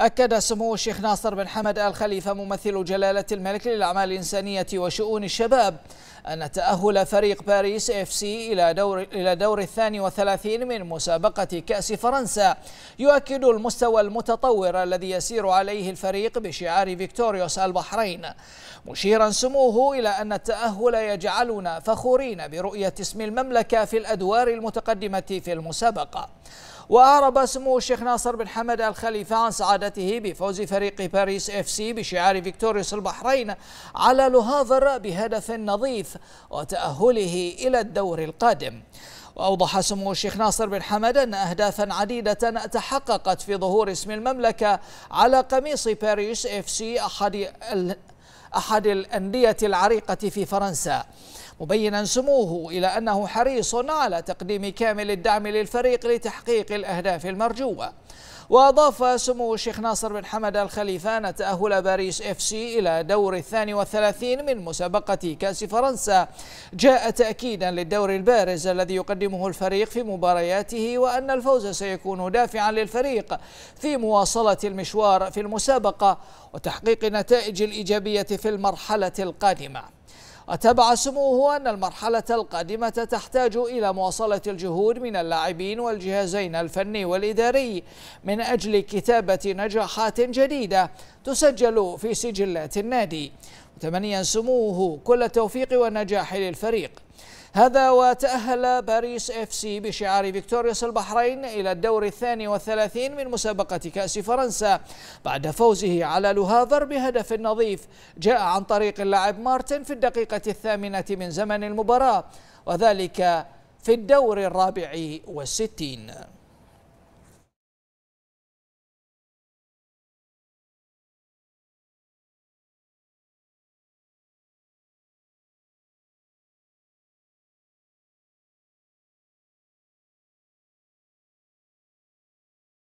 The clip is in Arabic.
أكد سمو الشيخ ناصر بن حمد آل خليفة ممثل جلالة الملك للأعمال الإنسانية وشؤون الشباب أن تأهل فريق باريس اف سي إلى دور إلى دور الثاني وثلاثين من مسابقة كأس فرنسا يؤكد المستوى المتطور الذي يسير عليه الفريق بشعار فيكتوريوس البحرين مشيرا سموه إلى أن التأهل يجعلنا فخورين برؤية اسم المملكة في الأدوار المتقدمة في المسابقة وأعرب سمو الشيخ ناصر بن حمد الخليفة عن سعادته بفوز فريق باريس اف سي بشعار فيكتوريوس البحرين على لوهافر بهدف نظيف وتأهله إلى الدور القادم وأوضح سمو الشيخ ناصر بن حمد أن أهدافا عديدة تحققت في ظهور اسم المملكة على قميص باريس اف سي أحد أحد الأندية العريقة في فرنسا مبينا سموه إلى أنه حريص على تقديم كامل الدعم للفريق لتحقيق الأهداف المرجوة وأضاف سمو الشيخ ناصر بن حمد الخليفة أن تأهل باريس اف سي إلى دور الثاني والثلاثين من مسابقة كأس فرنسا جاء تأكيدا للدور البارز الذي يقدمه الفريق في مبارياته وأن الفوز سيكون دافعا للفريق في مواصلة المشوار في المسابقة وتحقيق النتائج الإيجابية في المرحلة القادمة وتبع سموه أن المرحلة القادمة تحتاج إلى مواصلة الجهود من اللاعبين والجهازين الفني والإداري من أجل كتابة نجاحات جديدة تسجل في سجلات النادي متمنيا سموه كل التوفيق والنجاح للفريق هذا وتأهل باريس اف سي بشعار فيكتوريوس البحرين إلى الدور الثاني والثلاثين من مسابقة كأس فرنسا بعد فوزه على لوهافر بهدف نظيف جاء عن طريق اللاعب مارتن في الدقيقة الثامنة من زمن المباراة وذلك في الدور الرابع والستين